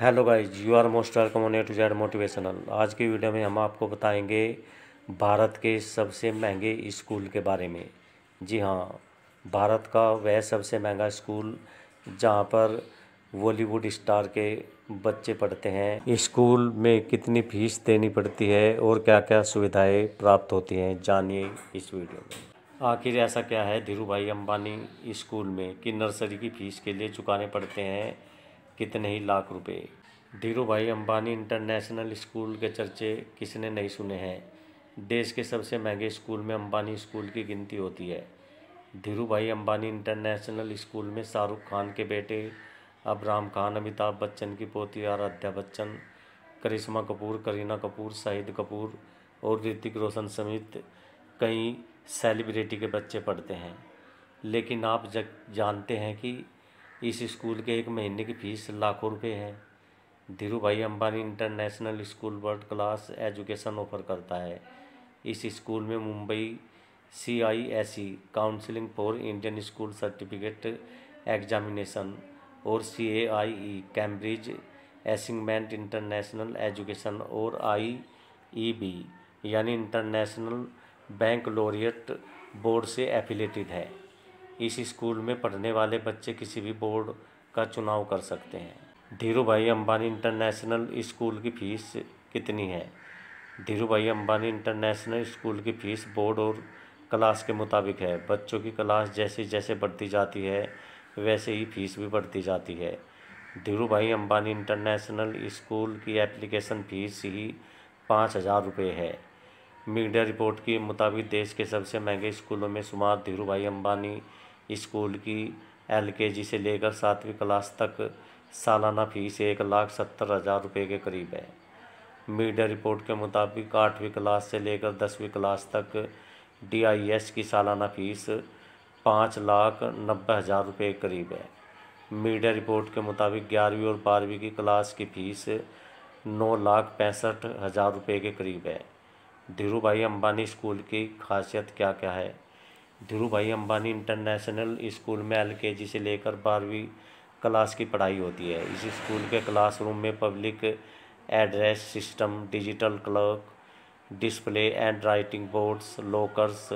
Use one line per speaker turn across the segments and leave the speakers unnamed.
hello guys you are most welcome on A to Z motivational आज की video में हम आपको बताएंगे भारत के सबसे महंगे स्कूल के बारे में जी हाँ भारत का वह सबसे महंगा स्कूल जहाँ पर बॉलीवुड स्टार के बच्चे पढ़ते हैं स्कूल में कितनी फीस देनी पड़ती है और क्या क्या सुविधाएं प्राप्त होती हैं जानिए इस वीडियो में आखिर ऐसा क्या है धीरू भाई अम्बानी स्कूल में कि नर्सरी की फ़ीस के लिए चुकाने पड़ते हैं कितने ही लाख रुपए धीरू भाई अंबानी इंटरनेशनल स्कूल के चर्चे किसने नहीं सुने हैं देश के सबसे महंगे स्कूल में अंबानी स्कूल की गिनती होती है Dhirubhai Ambani international school में शाहरुख खान के बेटे अबराम खान अमिताभ बच्चन की पोती आराध्या बच्चन करिश्मा कपूर करीना कपूर शाहिद कपूर और ऋतिक रोशन समेत कई सेलिब्रिटी के बच्चे पढ़ते हैं लेकिन आप जानते हैं कि इस स्कूल के एक महीने की फीस लाखों रुपए है Dhirubhai Ambani international school world class education offer करता है इस स्कूल में Mumbai C I S E counselling for Indian school certificate examination और C A I E Cambridge assessment international education और आई ई बी यानी इंटरनेशनल बैंक लॉरियट बोर्ड से affiliated है इस स्कूल में पढ़ने वाले बच्चे किसी भी बोर्ड का चुनाव कर सकते हैं Dhirubhai Ambani international school की फ़ीस कितनी है Dhirubhai Ambani international school की फ़ीस बोर्ड और क्लास के मुताबिक है बच्चों की क्लास जैसे जैसे बढ़ती जाती है वैसे ही फ़ीस भी बढ़ती जाती है Dhirubhai Ambani international school की एप्लीकेशन फ़ीस ही पाँच हज़ार रुपये है मीडिया रिपोर्ट के मुताबिक देश के सबसे महंगे स्कूलों में शुमार धीरू भाई अम्बानी स्कूल की एलकेजी से लेकर सातवीं क्लास तक सालाना फीस एक लाख सत्तर हज़ार रुपये के करीब है मीडिया रिपोर्ट के मुताबिक आठवीं क्लास से लेकर दसवीं क्लास तक डीआईएस की सालाना फीस पाँच लाख नब्बे हज़ार रुपये के करीब है मीडिया रिपोर्ट के मुताबिक ग्यारहवीं और बारहवीं की क्लास की फ़ीस नौ लाख पैंसठ हज़ार रुपये के करीब है धीरू भाई अम्बानी स्कूल की खासियत क्या क्या है Dhirubhai Ambani international school में जी से लेकर बारहवीं क्लास की पढ़ाई होती है इस स्कूल के क्लासरूम में public address system digital clerk display and writing boards lockers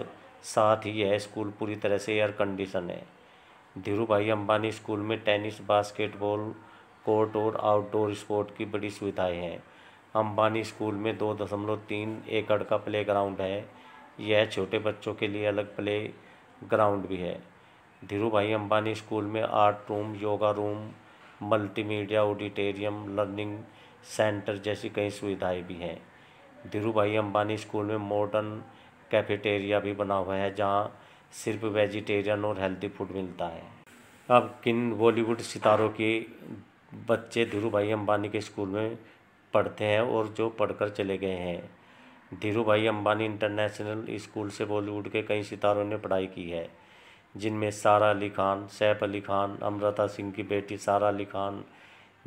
साथ ही यह स्कूल पूरी तरह से एयर कंडीशन है धीरू भाई अम्बानी स्कूल में टेनिस बास्केटबॉल कोर्ट और आउटडोर स्पोर्ट की बड़ी सुविधाएं हैं अम्बानी स्कूल में दो दशमलव तीन एकड़ का प्ले ग्राउंड है यह छोटे बच्चों के लिए अलग प्ले ग्राउंड भी है धीरू भाई अम्बानी स्कूल में art room yoga room multimedia auditorium learning centre जैसी कई सुविधाएं भी हैं धीरू भाई अम्बानी स्कूल में मॉडर्न कैफेटेरिया भी बना हुआ है जहाँ सिर्फ वेजिटेरियन और हेल्दी फूड मिलता है अब किन बॉलीवुड सितारों के बच्चे धीरू भाई अम्बानी के स्कूल में पढ़ते हैं और जो पढ़कर चले गए हैं Dhirubhai Ambani international school से बॉलीवुड के कई सितारों ने पढ़ाई की है जिनमें सारा अली खान सैफ अली खान अमृता सिंह की बेटी सारा अली खान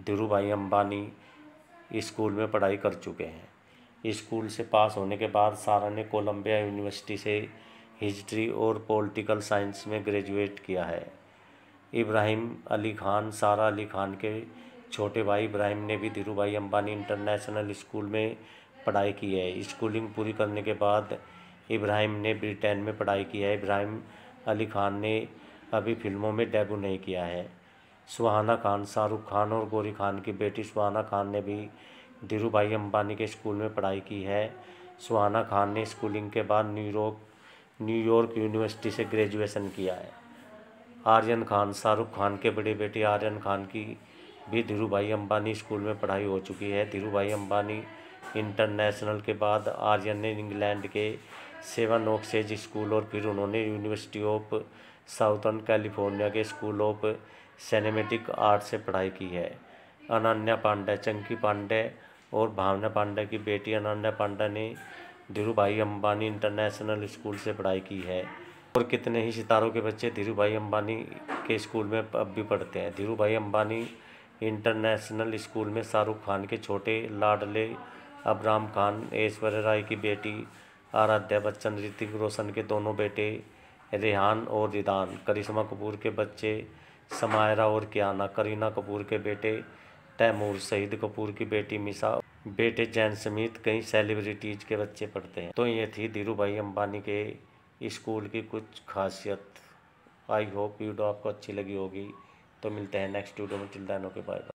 धीरू भाई अम्बानी स्कूल में पढ़ाई कर चुके हैं स्कूल से पास होने के बाद सारा ने कोलंबिया यूनिवर्सिटी से हिस्ट्री और पॉलिटिकल साइंस में ग्रेजुएट किया है इब्राहिम अली खान सारा अली खान के छोटे भाई इब्राहिम ने भी धीरू भाई अम्बानी इंटरनेशनल स्कूल में पढ़ाई की है स्कूलिंग पूरी करने के बाद इब्राहिम ने ब्रिटेन में पढ़ाई की है इब्राहिम अली खान ने अभी फिल्मों में डेब्यू नहीं किया है सुहाना खान शाहरुख खान और गौरी खान की बेटी सुहाना खान ने भी धीरू भाई अम्बानी के स्कूल में पढ़ाई की है सुहाना खान ने स्कूलिंग के बाद न्यूयॉर्क न्यूयॉर्क यूनिवर्सिटी से ग्रेजुएशन किया है आर्यन खान शाहरुख खान के बड़े बेटे आर्यन खान की भी धीरू भाई अम्बानी स्कूल में पढ़ाई हो चुकी है धीरू भाई अम्बानी इंटरनेशनल के बाद आर्यन ने इंग्लैंड के सेवन ओक्सेज स्कूल और फिर उन्होंने यूनिवर्सिटी ऑफ साउथर्न कैलिफोर्निया के स्कूल ऑफ सिनेमेटिक आर्ट से पढ़ाई की है अनन्या पांडे चंकी पांडे और भावना पांडे की बेटी अनन्या पांडे ने धीरू भाई अम्बानी इंटरनेशनल स्कूल से पढ़ाई की है और कितने ही सितारों के बच्चे धीरू भाई अम्बानी के स्कूल में अब भी पढ़ते हैं Dhirubhai Ambani international school में शाहरुख खान के छोटे लाडले अबराम खान ऐश्वर्य राय की बेटी आराध्या बच्चन ऋतिक रोशन के दोनों बेटे रेहान और रिदान करिश्मा कपूर के बच्चे समायरा और कियाना करीना कपूर के बेटे तैमूर शहीद कपूर की बेटी मिसा बेटे जैन समेत कई सेलिब्रिटीज़ के बच्चे पढ़ते हैं तो ये थी धीरू भाई अम्बानी के स्कूल की कुछ खासियत आई होप वीडियो आपको अच्छी लगी होगी तो मिलते हैं नेक्स्ट वीडियो में चिल्दानों के बाय